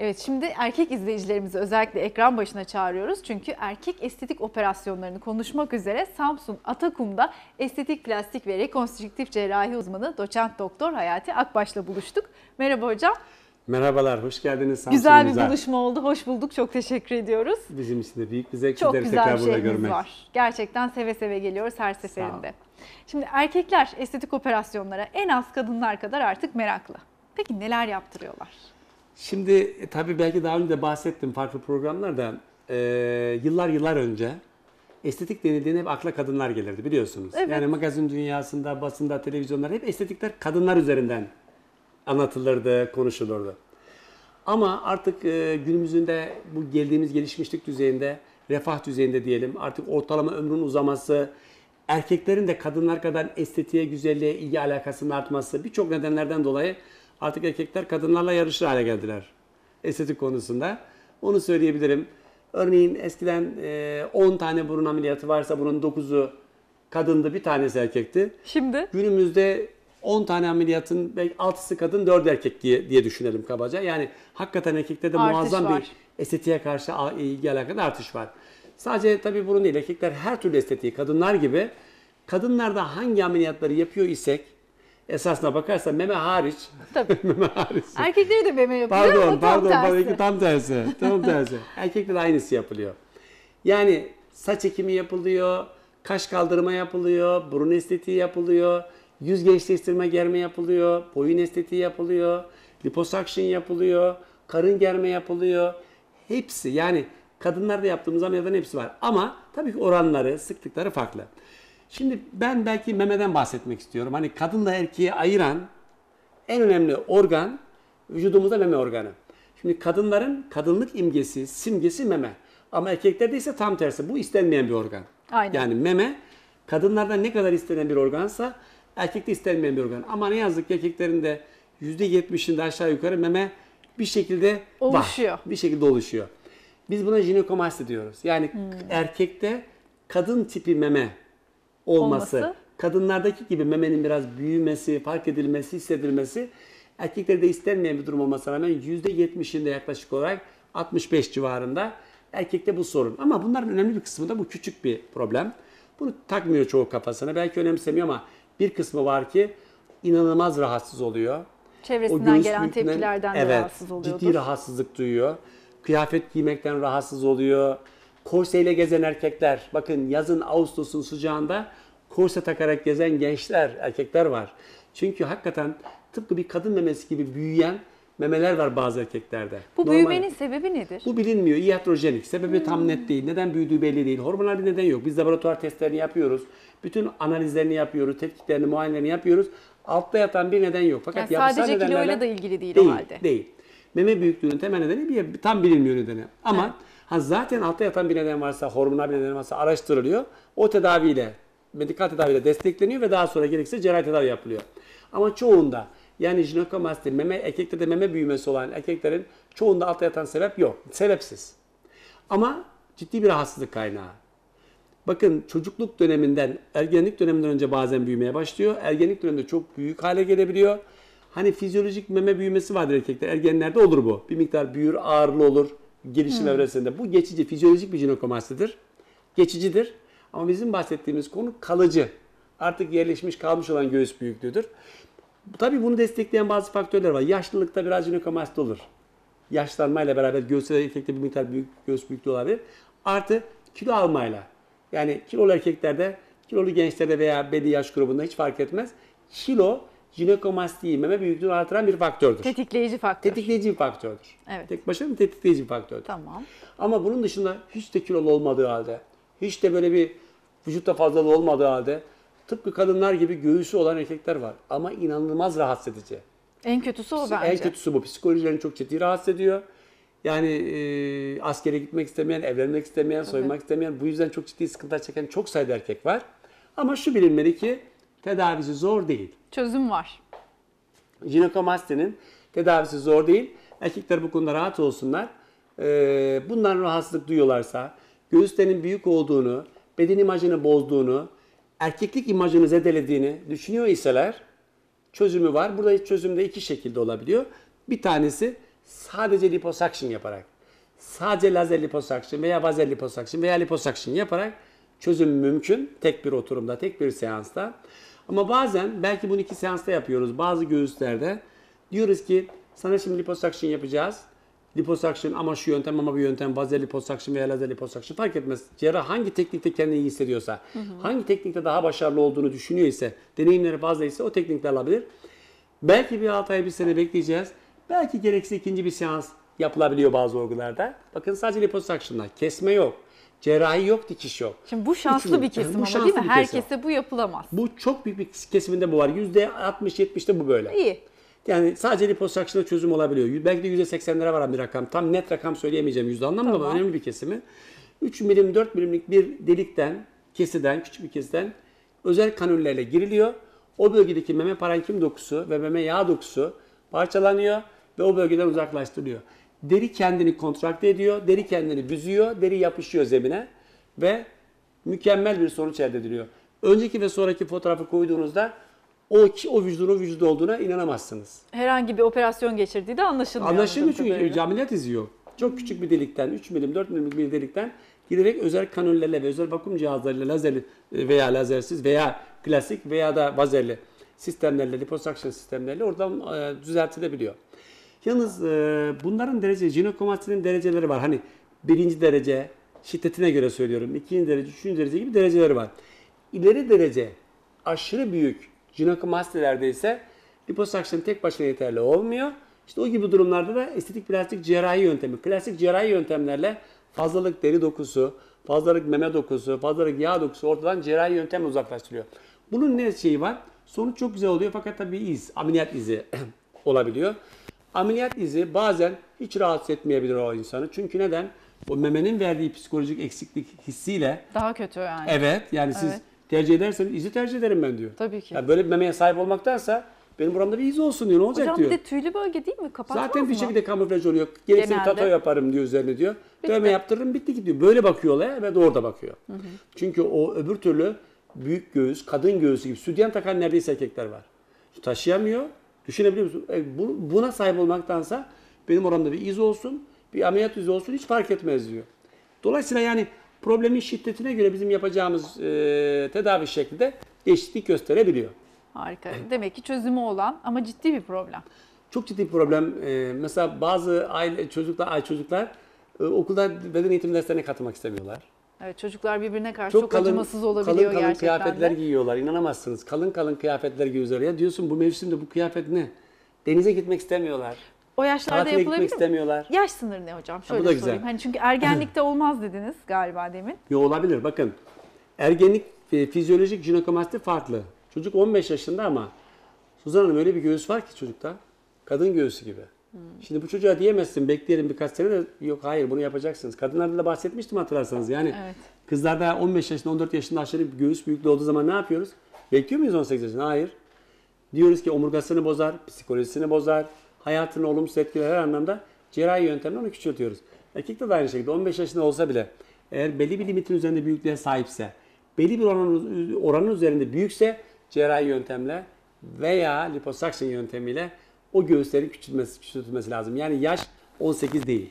Evet şimdi erkek izleyicilerimizi özellikle ekran başına çağırıyoruz. Çünkü erkek estetik operasyonlarını konuşmak üzere Samsun Atakum'da estetik plastik ve rekonstrüktif cerrahi uzmanı doçent doktor Hayati Akbaş'la buluştuk. Merhaba hocam. Merhabalar, hoş geldiniz Samsun'umuza. Güzel bir buluşma oldu, hoş bulduk. Çok teşekkür ediyoruz. Bizim için de büyük bir zevk. Çok güzel tekrar bir burada görmek. var. Gerçekten seve seve geliyoruz her seferinde. Şimdi erkekler estetik operasyonlara en az kadınlar kadar artık meraklı. Peki neler yaptırıyorlar? Şimdi e, tabii belki daha önce de bahsettim farklı programlarda. E, yıllar yıllar önce estetik denildiğinde hep akla kadınlar gelirdi biliyorsunuz. Evet. Yani magazin dünyasında, basında, televizyonlarda hep estetikler kadınlar üzerinden anlatılırdı, konuşulurdu. Ama artık e, günümüzünde bu geldiğimiz gelişmişlik düzeyinde, refah düzeyinde diyelim artık ortalama ömrün uzaması, erkeklerin de kadınlar kadar estetiğe, güzelliğe ilgi alakasının artması birçok nedenlerden dolayı Artık erkekler kadınlarla yarışır hale geldiler estetik konusunda. Onu söyleyebilirim. Örneğin eskiden 10 e, tane burun ameliyatı varsa bunun 9'u kadındı, bir tanesi erkekti. Şimdi? Günümüzde 10 tane ameliyatın belki 6'sı kadın, 4 erkek diye, diye düşünelim kabaca. Yani hakikaten erkekte de artış muazzam var. bir estetiğe karşı e, ilgi alakalı artış var. Sadece tabii burun değil, erkekler her türlü estetiği kadınlar gibi. Kadınlarda hangi ameliyatları yapıyor isek esasına bakarsan meme hariç. Tabii. meme hariç. Erkeklere de meme yapılıyor pardon, ama tam tersi. Pardon, tam tersi. Tam tersi. Erkekte aynısı yapılıyor. Yani saç ekimi yapılıyor, kaş kaldırma yapılıyor, burun estetiği yapılıyor, yüz gençleştirme germe yapılıyor, boyun estetiği yapılıyor, liposuction yapılıyor, karın germe yapılıyor. Hepsi yani kadınlarda yaptığımız ameliyatların hepsi var. Ama tabii ki oranları, sıklıkları farklı. Şimdi ben belki memeden bahsetmek istiyorum. Hani kadınla erkeği ayıran en önemli organ vücudumuzda meme organı. Şimdi kadınların kadınlık imgesi, simgesi meme. Ama erkeklerde ise tam tersi. Bu istenmeyen bir organ. Aynen. Yani meme kadınlarda ne kadar istenen bir organsa erkekte istenmeyen bir organ. Ama ne yazık ki erkeklerin de %70'inde aşağı yukarı meme bir şekilde oluşuyor. Var, bir şekilde oluşuyor. Biz buna jinekomasti diyoruz. Yani hmm. erkekte kadın tipi meme olması, olması. kadınlardaki gibi memenin biraz büyümesi, fark edilmesi, hissedilmesi erkeklerde istenmeyen bir durum olmasına rağmen %70'inde yaklaşık olarak 65 civarında erkekte bu sorun. Ama bunların önemli bir kısmı da bu küçük bir problem. Bunu takmıyor çoğu kafasına. Belki önemsemiyor ama bir kısmı var ki inanılmaz rahatsız oluyor. Çevresinden gelen tepkilerden evet, de rahatsız oluyor. Ciddi rahatsızlık duyuyor. Kıyafet giymekten rahatsız oluyor korseyle gezen erkekler, bakın yazın Ağustos'un sıcağında korse takarak gezen gençler, erkekler var. Çünkü hakikaten tıpkı bir kadın memesi gibi büyüyen memeler var bazı erkeklerde. Bu Normal. büyümenin sebebi nedir? Bu bilinmiyor. Iatrojenik. Sebebi hmm. tam net değil. Neden büyüdüğü belli değil. Hormonal bir neden yok. Biz laboratuvar testlerini yapıyoruz. Bütün analizlerini yapıyoruz. Tetkiklerini, muayenelerini yapıyoruz. Altta yatan bir neden yok. Fakat yani sadece kiloyla da ilgili değil, değil halde. Değil. Meme büyüklüğünün temel nedeni bir, tam bilinmiyor nedeni. Ama ha zaten altta yatan bir neden varsa, hormonal bir neden varsa araştırılıyor. O tedaviyle, medikal tedaviyle destekleniyor ve daha sonra gerekirse cerrahi tedavi yapılıyor. Ama çoğunda yani jinekomasti, meme, erkeklerde meme büyümesi olan erkeklerin çoğunda altta yatan sebep yok. Sebepsiz. Ama ciddi bir rahatsızlık kaynağı. Bakın çocukluk döneminden ergenlik döneminden önce bazen büyümeye başlıyor. Ergenlik döneminde çok büyük hale gelebiliyor. Hani fizyolojik meme büyümesi vardır erkekte. Ergenlerde olur bu. Bir miktar büyür, ağırlı olur gelişim hmm. evresinde. Bu geçici, fizyolojik bir jinokomastidir. Geçicidir. Ama bizim bahsettiğimiz konu kalıcı. Artık yerleşmiş kalmış olan göğüs büyüklüğüdür. Tabii bunu destekleyen bazı faktörler var. Yaşlılıkta biraz jinokomasti olur. Yaşlanmayla beraber göğüste erkekte bir miktar büyük, göğüs büyüklüğü olabilir. Artı kilo almayla. Yani kilolu erkeklerde, kilolu gençlerde veya belli yaş grubunda hiç fark etmez. Kilo jinekomasti meme büyüklüğünü artıran bir faktördür. Tetikleyici faktör. Tetikleyici bir faktördür. Evet. Tek başına bir tetikleyici bir faktördür. Tamam. Ama bunun dışında hiç de kilolu olmadığı halde, hiç de böyle bir vücutta fazlalığı olmadığı halde tıpkı kadınlar gibi göğüsü olan erkekler var. Ama inanılmaz rahatsız edici. En kötüsü o bence. En kötüsü bu. Psikolojilerini çok ciddi rahatsız ediyor. Yani e, askere gitmek istemeyen, evlenmek istemeyen, soymak soyunmak istemeyen, bu yüzden çok ciddi sıkıntılar çeken çok sayıda erkek var. Ama şu bilinmeli ki tedavisi zor değil çözüm var. Jinekomastinin tedavisi zor değil. Erkekler bu konuda rahat olsunlar. Ee, bundan rahatsızlık duyuyorlarsa, göğüslerinin büyük olduğunu, beden imajını bozduğunu, erkeklik imajını zedelediğini düşünüyor iseler çözümü var. Burada çözüm de iki şekilde olabiliyor. Bir tanesi sadece liposuction yaparak, sadece lazer liposuction veya bazel liposuction veya liposuction yaparak çözüm mümkün. Tek bir oturumda, tek bir seansta. Ama bazen belki bunu iki seansta yapıyoruz bazı göğüslerde. Diyoruz ki sana şimdi liposuction yapacağız. Liposuction ama şu yöntem ama bu yöntem vaze liposuction veya lazer liposuction fark etmez. Cerrah hangi teknikte kendini iyi hissediyorsa, hı hı. hangi teknikte daha başarılı olduğunu düşünüyor ise, deneyimleri fazlaysa o teknikler alabilir. Belki bir 6 ay bir sene bekleyeceğiz. Belki gerekse ikinci bir seans yapılabiliyor bazı olgularda. Bakın sadece liposuction'da kesme yok. Cerrahi yok, dikiş yok. Şimdi bu şanslı Üçünün, bir kesim bu ama değil mi? Herkese bu yapılamaz. Bu çok büyük bir kesiminde bu var. %60-70'de bu böyle. İyi. Yani sadece liposakşına çözüm olabiliyor. Belki de %80'lere varan bir rakam. Tam net rakam söyleyemeyeceğim yüzde anlamda tamam. ama önemli bir kesimi. 3 milim 4 milimlik bir delikten, kesiden, küçük bir kesiden özel kanüllerle giriliyor. O bölgedeki meme parenkim dokusu ve meme yağ dokusu parçalanıyor ve o bölgeden uzaklaştırılıyor. Deri kendini kontrakte ediyor, deri kendini büzüyor, deri yapışıyor zemine ve mükemmel bir sonuç elde ediliyor. Önceki ve sonraki fotoğrafı koyduğunuzda o, o vücudun o vücudu olduğuna inanamazsınız. Herhangi bir operasyon geçirdiği de anlaşılmıyor. Anlaşılmıyor çünkü kadarıyla. ameliyat izliyor. Çok küçük bir delikten, 3 milim, 4 milim, bir delikten giderek özel kanüllerle ve özel vakum cihazlarıyla lazerli e, veya lazersiz veya klasik veya da vazerli sistemlerle, liposuction sistemlerle oradan e, düzeltilebiliyor. Yalnız e, bunların derece, jinokomastinin dereceleri var. Hani birinci derece şiddetine göre söylüyorum. ikinci derece, üçüncü derece gibi dereceleri var. İleri derece aşırı büyük jinokomastilerde ise liposakşın tek başına yeterli olmuyor. İşte o gibi durumlarda da estetik plastik cerrahi yöntemi. Klasik cerrahi yöntemlerle fazlalık deri dokusu, fazlalık meme dokusu, fazlalık yağ dokusu ortadan cerrahi yöntem uzaklaştırılıyor. Bunun ne şeyi var? Sonuç çok güzel oluyor fakat tabii iz, ameliyat izi olabiliyor. Ameliyat izi bazen hiç rahatsız etmeyebilir o insanı. Çünkü neden? O memenin verdiği psikolojik eksiklik hissiyle. Daha kötü yani. Evet yani siz evet. tercih ederseniz izi tercih ederim ben diyor. Tabii ki. Yani böyle bir memeye sahip olmaktansa benim buramda bir iz olsun diyor ne olacak Hocam, diyor. Hocam bir de tüylü bölge değil mi? Kapatmaz Zaten bir şekilde kamuflaj oluyor. Gerekse bir tato yaparım diyor üzerine diyor. Bitti. Dövme yaptırırım bitti gidiyor. Böyle bakıyor olaya ve doğru da bakıyor. Hı hı. Çünkü o öbür türlü büyük göğüs, kadın göğüsü gibi sütyen takan neredeyse erkekler var. Taşıyamıyor. Düşünebiliyor musun? E, bu, buna sahip olmaktansa benim oramda bir iz olsun, bir ameliyat izi olsun hiç fark etmez diyor. Dolayısıyla yani problemin şiddetine göre bizim yapacağımız e, tedavi şeklinde değişiklik gösterebiliyor. Harika. Demek ki çözümü olan ama ciddi bir problem. Çok ciddi bir problem. E, mesela bazı aile çocuklar, ay çocuklar e, okulda beden eğitim derslerine katılmak istemiyorlar. Evet çocuklar birbirine karşı çok, çok kalın, acımasız olabiliyor kalın, kalın gerçekten Kalın kıyafetler de. giyiyorlar inanamazsınız. Kalın kalın kıyafetler giyiyorlar. Ya diyorsun bu mevsimde bu kıyafet ne? Denize gitmek istemiyorlar. O yaşlarda Tatile yapılabilir gitmek mi? istemiyorlar. Yaş sınırı ne hocam? Şöyle ha, bu da sorayım. Güzel. Hani çünkü ergenlikte olmaz dediniz galiba demin. Yo olabilir bakın. Ergenlik e, fizyolojik jinekomasti farklı. Çocuk 15 yaşında ama Suzan Hanım öyle bir göğüs var ki çocukta. Kadın göğsü gibi. Hmm. Şimdi bu çocuğa diyemezsin bekleyelim birkaç sene de yok hayır bunu yapacaksınız. Kadınlarda da bahsetmiştim hatırlarsanız yani evet. kızlarda 15 yaşında 14 yaşında aşırı göğüs büyüklüğü olduğu zaman ne yapıyoruz? Bekliyor muyuz 18 yaşında? Hayır. Diyoruz ki omurgasını bozar, psikolojisini bozar, hayatını olumsuz etkiler her anlamda cerrahi yöntemle onu küçültüyoruz. Erkek de aynı şekilde 15 yaşında olsa bile eğer belli bir limitin üzerinde büyüklüğe sahipse, belli bir oranın, oranın üzerinde büyükse cerrahi yöntemle veya liposuction yöntemiyle o göğüslerin küçülmesi, küçültülmesi lazım. Yani yaş 18 değil.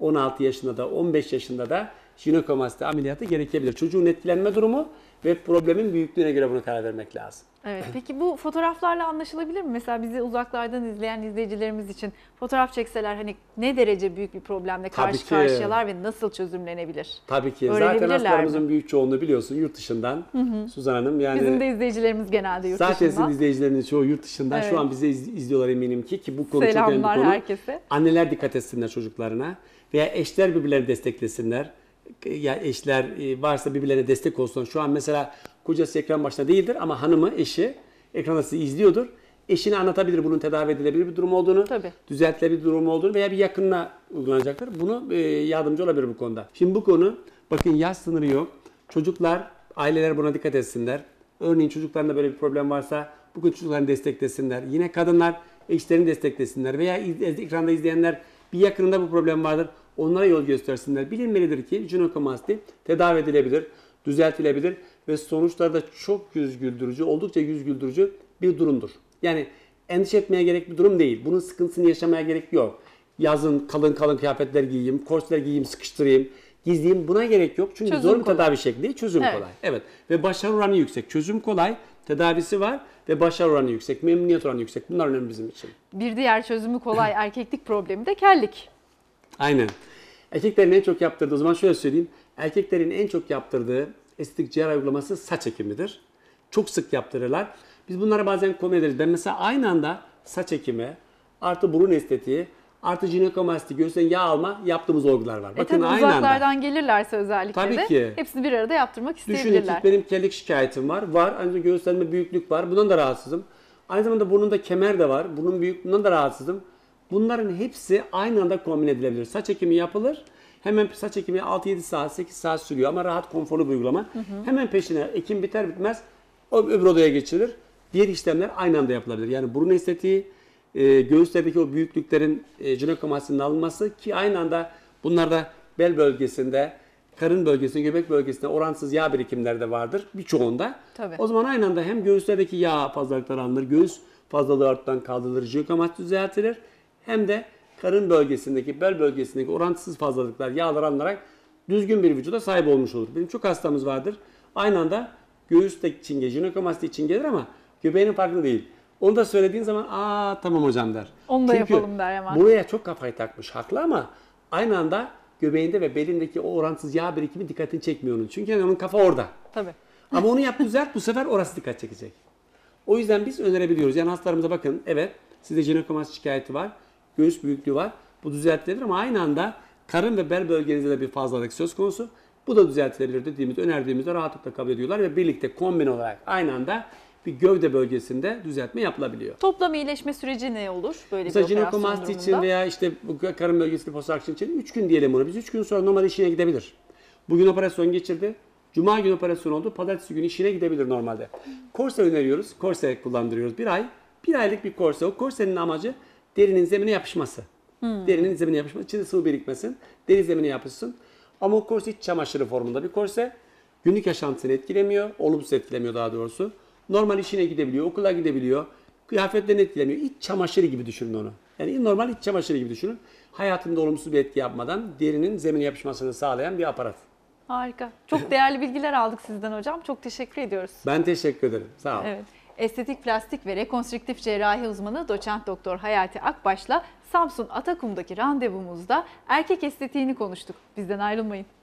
16 yaşında da 15 yaşında da jinekomasti ameliyatı gerekebilir. Çocuğun etkilenme durumu ve problemin büyüklüğüne göre bunu karar vermek lazım. Evet. Peki bu fotoğraflarla anlaşılabilir mi? Mesela bizi uzaklardan izleyen izleyicilerimiz için fotoğraf çekseler hani ne derece büyük bir problemle Tabii karşı ki. karşıyalar ve nasıl çözümlenebilir? Tabii ki. Zaten hastalarımızın mi? büyük çoğunluğu biliyorsun yurt dışından. Hı hı. Suzan Hanım yani Bizim de izleyicilerimiz genelde yurt zaten dışından. Zaten sizin izleyicileriniz çoğu yurt dışından. Evet. Şu an bizi izliyorlar eminim ki ki bu konu Selamlar çok önemli bir konu. herkese. Anneler dikkat etsinler çocuklarına veya eşler birbirlerini desteklesinler. Ya eşler e, varsa birbirlerine destek olsun. Şu an mesela kocası ekran başında değildir ama hanımı, eşi ekranda sizi izliyordur. Eşini anlatabilir bunun tedavi edilebilir bir durum olduğunu, Tabii. düzeltilebilir bir durum olduğunu veya bir yakınına uygulanacaktır. Bunu e, yardımcı olabilir bu konuda. Şimdi bu konu bakın yaş sınırı yok. Çocuklar, aileler buna dikkat etsinler. Örneğin çocuklarında böyle bir problem varsa bu bugün çocuklarını desteklesinler. Yine kadınlar eşlerini desteklesinler veya ekranda izleyenler bir yakınında bu problem vardır onlara yol göstersinler. Bilinmelidir ki jinekomasti tedavi edilebilir, düzeltilebilir ve sonuçları da çok yüz güldürücü, oldukça yüz güldürücü bir durumdur. Yani endişe etmeye gerek bir durum değil. Bunun sıkıntısını yaşamaya gerek yok. Yazın kalın kalın kıyafetler giyeyim, korseler giyeyim, sıkıştırayım, gizleyeyim buna gerek yok. Çünkü çözüm zor bir kolay. tedavi şekli, çözüm evet. kolay. Evet. Ve başarı oranı yüksek. Çözüm kolay, tedavisi var ve başarı oranı yüksek, memnuniyet oranı yüksek. Bunlar önemli bizim için. Bir diğer çözümü kolay erkeklik problemi de kellik. Aynen. Erkeklerin en çok yaptırdığı, o zaman şöyle söyleyeyim. Erkeklerin en çok yaptırdığı estetik cerrahi uygulaması saç ekimidir. Çok sık yaptırırlar. Biz bunlara bazen konu ederiz. Ben mesela aynı anda saç ekimi, artı burun estetiği, artı jinekomasti, göğüsten yağ alma yaptığımız olgular var. E Bakın tabii aynı uzaklardan anda. gelirlerse özellikle tabii de ki. hepsini bir arada yaptırmak isteyebilirler. Düşünün ki benim kellik şikayetim var. Var. Aynı zamanda göğüslenme büyüklük var. Bundan da rahatsızım. Aynı zamanda burnumda kemer de var. Bunun büyük, bundan da rahatsızım. Bunların hepsi aynı anda kombin edilebilir. Saç ekimi yapılır. Hemen saç ekimi 6-7 saat, 8 saat sürüyor ama rahat, konforlu bir uygulama. Hı hı. Hemen peşine ekim biter bitmez o öbür odaya geçilir. Diğer işlemler aynı anda yapılabilir. Yani burun estetiği, e, göğüslerdeki o büyüklüklerin e, jinekomasinin alınması ki aynı anda bunlarda bel bölgesinde, karın bölgesinde, göbek bölgesinde oransız yağ birikimlerde vardır birçoğunda. Tabii. O zaman aynı anda hem göğüslerdeki yağ fazlalıkları alınır, göğüs fazlalığı arttan kaldırılır, jinekomas düzeltilir hem de karın bölgesindeki, bel bölgesindeki orantısız fazlalıklar, yağlar alınarak düzgün bir vücuda sahip olmuş olur. Benim çok hastamız vardır. Aynı anda göğüs de çinge, jinekomasti için gelir ama göbeğinin farkında değil. Onu da söylediğin zaman aa tamam hocam der. Onu da Çünkü yapalım der hemen. Buraya çok kafayı takmış haklı ama aynı anda göbeğinde ve belindeki o orantısız yağ birikimi dikkatini çekmiyor onun. Çünkü onun kafa orada. Tabii. Ama onu yap düzelt bu sefer orası dikkat çekecek. O yüzden biz önerebiliyoruz. Yani hastalarımıza bakın evet sizde jinekomasti şikayeti var göğüs büyüklüğü var. Bu düzeltilebilir ama aynı anda karın ve bel bölgenizde de bir fazlalık söz konusu. Bu da düzeltilebilir dediğimiz, önerdiğimizde rahatlıkla kabul ediyorlar ve birlikte kombin olarak aynı anda bir gövde bölgesinde düzeltme yapılabiliyor. Toplam iyileşme süreci ne olur böyle Mesela bir operasyon durumunda? için veya işte karın bölgesi liposakşın için 3 gün diyelim bunu. Biz 3 gün sonra normal işine gidebilir. Bugün operasyon geçirdi. Cuma günü operasyon oldu. Pazartesi günü işine gidebilir normalde. Korse öneriyoruz. Korse kullandırıyoruz. Bir ay. Bir aylık bir korse. O korsenin amacı derinin zemine yapışması. Hmm. Derinin zemine yapışması. İçinde sıvı birikmesin. Deri zemine yapışsın. Ama o korse iç çamaşırı formunda bir korse. Günlük yaşantısını etkilemiyor. Olumsuz etkilemiyor daha doğrusu. Normal işine gidebiliyor. Okula gidebiliyor. Kıyafetlerini etkilemiyor. İç çamaşırı gibi düşünün onu. Yani normal iç çamaşırı gibi düşünün. Hayatında olumsuz bir etki yapmadan derinin zemine yapışmasını sağlayan bir aparat. Harika. Çok değerli bilgiler aldık sizden hocam. Çok teşekkür ediyoruz. Ben teşekkür ederim. Sağ olun. Evet estetik plastik ve rekonstrüktif cerrahi uzmanı doçent doktor Hayati Akbaş'la Samsun Atakum'daki randevumuzda erkek estetiğini konuştuk. Bizden ayrılmayın.